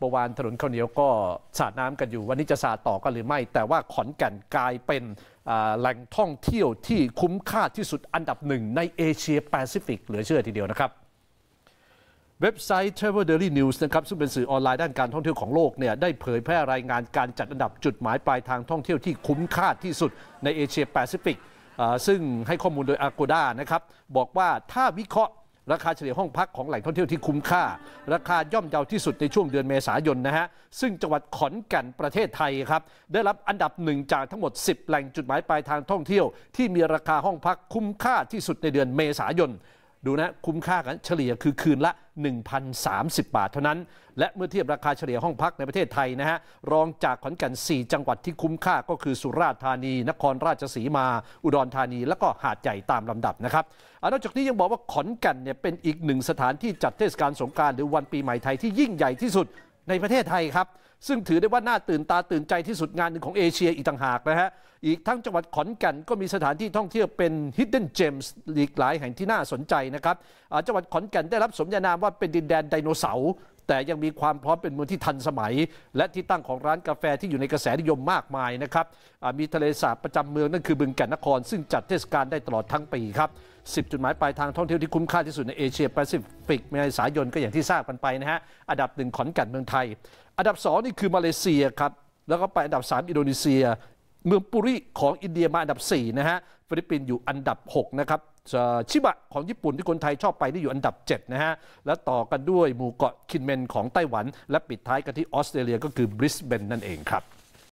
เมื่อวานถนนข้าวเหนียวก็สาดน้ำกันอยู่วันนี้จะสาดต่อกันหรือไม่ แต่ว่าขอนแก่นกลายเป็นแหล่งท่องเที่ยวที่คุ้มค่าที่สุดอันดับหนึ่งในเอเชียแปซิฟิกเหลือเชื่อทีเดียวนะครับ เว็บไซต์ Travel Daily News นะครับซึ่งเป็นสื่อออนไลน์ด้านการท่องเที่ยวของโลกเนี่ยได้เผยแพร่รายงานการจัดอันดับจุดหมายปลายทางท่องเที่ยวที่คุ้มค่าที่สุดในเอเชียแปซิฟิกซึ่งให้ข้อมูลโดย Agoda นะครับบอกว่าถ้าวิเคราะห์ราคาเฉลี่ยห้องพักของแหล่งท่องเที่ยวที่คุ้มค่า ราคาย่อมเยาที่สุดในช่วงเดือนเมษายน นะฮะ ซึ่งจังหวัดขอนแก่นประเทศไทยครับ ได้รับอันดับหนึ่งจากทั้งหมด 10 แหล่งจุดหมายปลายทางท่องเที่ยวที่มีราคาห้องพักคุ้มค่าที่สุดในเดือนเมษายนดูนะ คุ้มค่ากันเฉลี่ยคือคืนละ 1,030 บาทเท่านั้น และเมื่อเทียบราคาเฉลี่ยห้องพักในประเทศไทยนะฮะรองจากขอนแก่น4 จังหวัดที่คุ้มค่าก็คือสุราษฎร์ธานี นครราชสีมา อุดรธานี และก็หาดใหญ่ตามลำดับนะครับนอกจากนี้ยังบอกว่าขอนแก่นเนี่ยเป็นอีกหนึ่งสถานที่จัดเทศกาลสงการ หรือวันปีใหม่ไทยที่ยิ่งใหญ่ที่สุดในประเทศไทยครับซึ่งถือได้ว่าน่าตื่นตาตื่นใจที่สุดงานหนึ่งของเอเชียอีกต่างหากนะฮะอีกทั้งจังหวัดขอนแก่นก็มีสถานที่ท่องเที่ยวเป็น Hidden Gems อีกหลายแห่งที่น่าสนใจนะครับจังหวัดขอนแก่นได้รับสมญานามว่าเป็นดินแดนไดโนเสาร์แต่ยังมีความพร้อมเป็นเมืองที่ทันสมัยและที่ตั้งของร้านกาแฟที่อยู่ในกระแสนิยมมากมายนะครับมีทะเลสาบประจำเมืองนั่นคือบึงแก่นนคร ซึ่งจัดเทศกาลได้ตลอดทั้งปีครับิบจุดหมายปลายทางท่องเที่ยวที่คุ้มค่าที่สุดในเอเชียแปซิฟิกเมษายนก็อย่างที่ทราบกันไปนะฮะ อันดับหนึ่งขอนแก่นเมืองไทยอันดับสองนี่คือมาเลเซียครับแล้วก็ไปอันดับ3อินโดนีเซีย เมืองปุริของอินเดียมาอันดับ4นะฮะฟิลิปปินส์อยู่อันดับ6นะครับชิบะของญี่ปุ่นที่คนไทยชอบไปนี่อยู่อันดับ7นะฮะแล้วต่อกันด้วยหมู่เกาะคินเมนของไต้หวัน และปิดท้ายกันที่ออสเตรเลียก็คือบริสเบนนั่นเองครับ